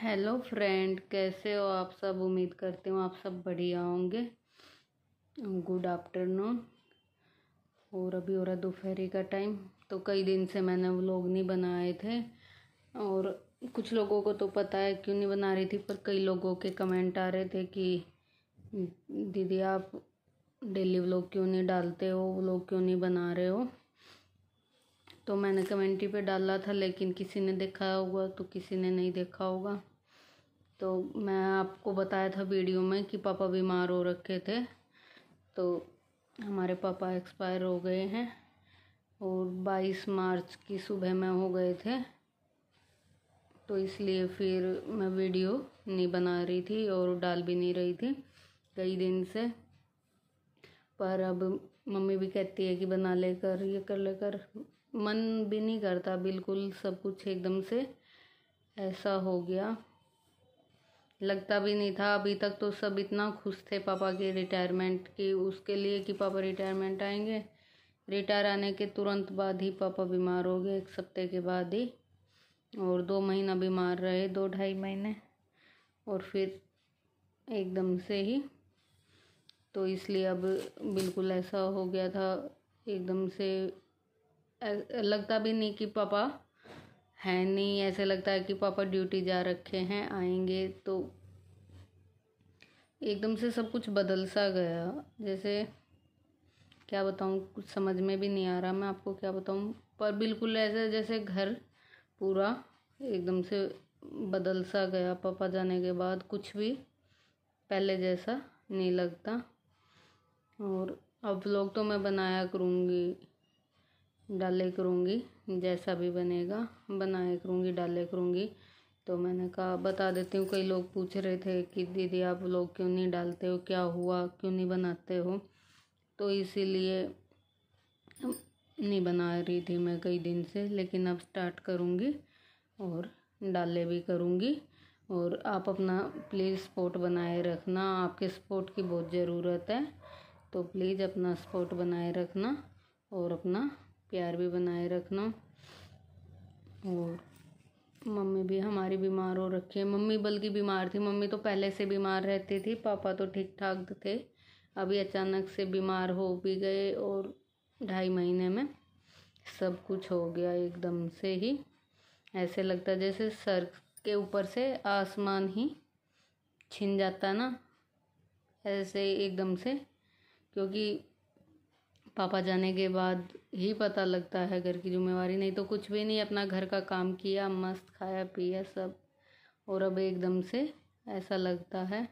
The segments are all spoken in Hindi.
हेलो फ्रेंड कैसे हो आप सब उम्मीद करते हूँ आप सब बढ़िया होंगे गुड आफ्टरनून और अभी हो रहा दोपहर का टाइम तो कई दिन से मैंने व्लॉग नहीं बनाए थे और कुछ लोगों को तो पता है क्यों नहीं बना रही थी पर कई लोगों के कमेंट आ रहे थे कि दीदी आप डेली व्लॉग क्यों नहीं डालते हो व्लॉग क्यों नहीं बना रहे हो तो मैंने कमेंटी पे डाला था लेकिन किसी ने देखा होगा तो किसी ने नहीं देखा होगा तो मैं आपको बताया था वीडियो में कि पापा बीमार हो रखे थे तो हमारे पापा एक्सपायर हो गए हैं और 22 मार्च की सुबह में हो गए थे तो इसलिए फिर मैं वीडियो नहीं बना रही थी और डाल भी नहीं रही थी कई दिन से पर अब मम्मी भी कहती है कि बना लेकर ये कर लेकर मन भी नहीं करता बिल्कुल सब कुछ एकदम से ऐसा हो गया लगता भी नहीं था अभी तक तो सब इतना खुश थे पापा के रिटायरमेंट के उसके लिए कि पापा रिटायरमेंट आएंगे रिटायर आने के तुरंत बाद ही पापा बीमार हो गए एक सप्ते के बाद ही और दो महीना बीमार रहे दो ढाई महीने और फिर एकदम से ही तो इसलिए अब बिल्कुल ऐसा हो गया था एकदम से लगता भी नहीं कि पापा है नहीं ऐसे लगता है कि पापा ड्यूटी जा रखे हैं आएंगे तो एकदम से सब कुछ बदल सा गया जैसे क्या बताऊँ कुछ समझ में भी नहीं आ रहा मैं आपको क्या बताऊँ पर बिल्कुल ऐसे जैसे घर पूरा एकदम से बदल सा गया पापा जाने के बाद कुछ भी पहले जैसा नहीं लगता और अब लोग तो मैं बनाया करूँगी डाले करूँगी जैसा भी बनेगा बनाए करूँगी डाले करूँगी तो मैंने कहा बता देती हूँ कई लोग पूछ रहे थे कि दीदी आप लोग क्यों नहीं डालते हो क्या हुआ क्यों नहीं बनाते हो तो इसीलिए नहीं बना रही थी मैं कई दिन से लेकिन अब स्टार्ट करूँगी और डाले भी करूँगी और आप अपना प्लीज़ स्पोर्ट बनाए रखना आपके स्पोर्ट की बहुत ज़रूरत है तो प्लीज़ अपना स्पोर्ट बनाए रखना और अपना प्यार भी बनाए रखना और मम्मी भी हमारी बीमार हो रखी है मम्मी बल्कि बीमार थी मम्मी तो पहले से बीमार रहती थी पापा तो ठीक ठाक थे अभी अचानक से बीमार हो भी गए और ढाई महीने में सब कुछ हो गया एकदम से ही ऐसे लगता जैसे सर के ऊपर से आसमान ही छिन जाता ना ऐसे एकदम से क्योंकि पापा जाने के बाद ही पता लगता है घर की जिम्मेवारी नहीं तो कुछ भी नहीं अपना घर का काम किया मस्त खाया पिया सब और अब एकदम से ऐसा लगता है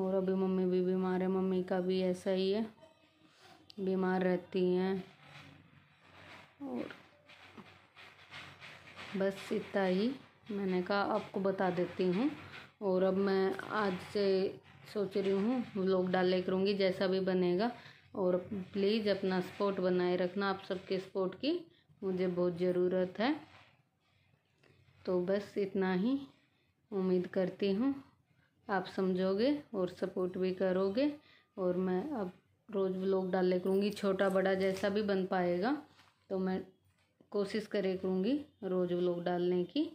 और अभी मम्मी भी बीमार है मम्मी का भी ऐसा ही है बीमार रहती हैं और बस इतना ही मैंने कहा आपको बता देती हूँ और अब मैं आज से सोच रही हूँ व्लॉग डाले करूँगी जैसा भी बनेगा और प्लीज़ अपना सपोर्ट बनाए रखना आप सबके सपोर्ट की मुझे बहुत ज़रूरत है तो बस इतना ही उम्मीद करती हूँ आप समझोगे और सपोर्ट भी करोगे और मैं अब रोज़ ब्लॉग डाले करूँगी छोटा बड़ा जैसा भी बन पाएगा तो मैं कोशिश करे करूँगी रोज़ ब्लॉग डालने की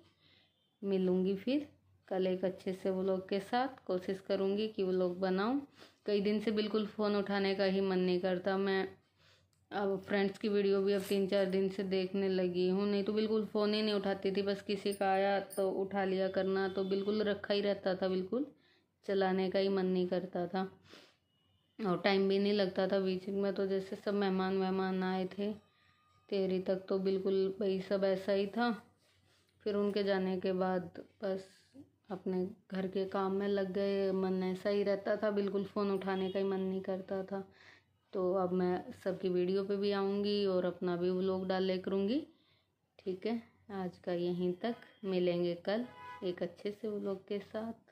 मिलूँगी फिर कल एक अच्छे से वो लोग के साथ कोशिश करूँगी कि वो लोग बनाऊँ कई दिन से बिल्कुल फ़ोन उठाने का ही मन नहीं करता मैं अब फ्रेंड्स की वीडियो भी अब तीन चार दिन से देखने लगी हूँ नहीं तो बिल्कुल फ़ोन ही नहीं उठाती थी बस किसी का आया तो उठा लिया करना तो बिल्कुल रखा ही रहता था बिल्कुल चलाने का ही मन नहीं करता था और टाइम भी नहीं लगता था बीच में तो जैसे सब मेहमान वहमान आए थे तेरी तक तो बिल्कुल वही सब ऐसा ही था फिर उनके जाने के बाद बस अपने घर के काम में लग गए मन ऐसा ही रहता था बिल्कुल फ़ोन उठाने का ही मन नहीं करता था तो अब मैं सबकी वीडियो पे भी आऊँगी और अपना भी व्लॉग डाले करूँगी ठीक है आज का यहीं तक मिलेंगे कल एक अच्छे से व्लॉग के साथ